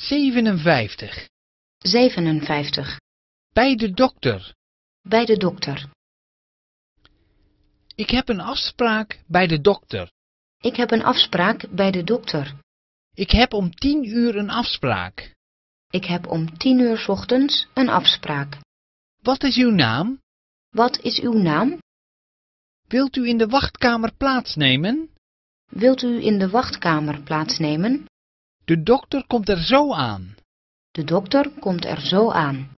57. 57. Bij de dokter. Bij de dokter. Ik heb een afspraak bij de dokter. Ik heb een afspraak bij de dokter. Ik heb om tien uur een afspraak. Ik heb om tien uur ochtends een afspraak. Wat is uw naam? Wat is uw naam? Wilt u in de wachtkamer plaatsnemen? Wilt u in de wachtkamer plaatsnemen? De dokter komt er zo aan. De dokter komt er zo aan.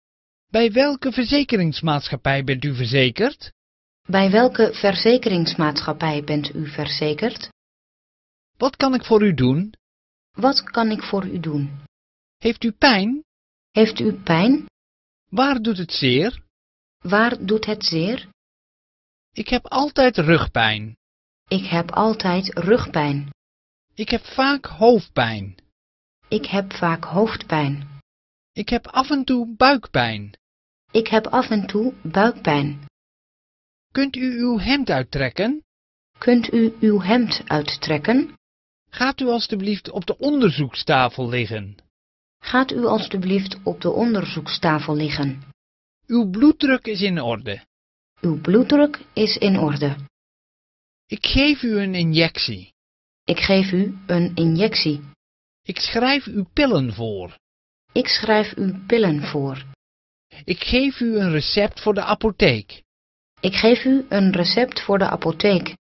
Bij welke verzekeringsmaatschappij bent u verzekerd? Bij welke verzekeringsmaatschappij bent u verzekerd? Wat kan ik voor u doen? Wat kan ik voor u doen? Heeft u pijn? Heeft u pijn? Waar doet het zeer? Waar doet het zeer? Ik heb altijd rugpijn. Ik heb altijd rugpijn. Ik heb vaak hoofdpijn. Ik heb vaak hoofdpijn. Ik heb af en toe buikpijn. Ik heb af en toe buikpijn. Kunt u uw hemd uittrekken? Kunt u uw hemd uittrekken? Gaat u alstublieft op de onderzoekstafel liggen. Gaat u alstublieft op de onderzoekstafel liggen. Uw bloeddruk is in orde. Uw bloeddruk is in orde. Ik geef u een injectie. Ik geef u een injectie. Ik schrijf u pillen voor. Ik schrijf u pillen voor. Ik geef u een recept voor de apotheek. Ik geef u een recept voor de apotheek.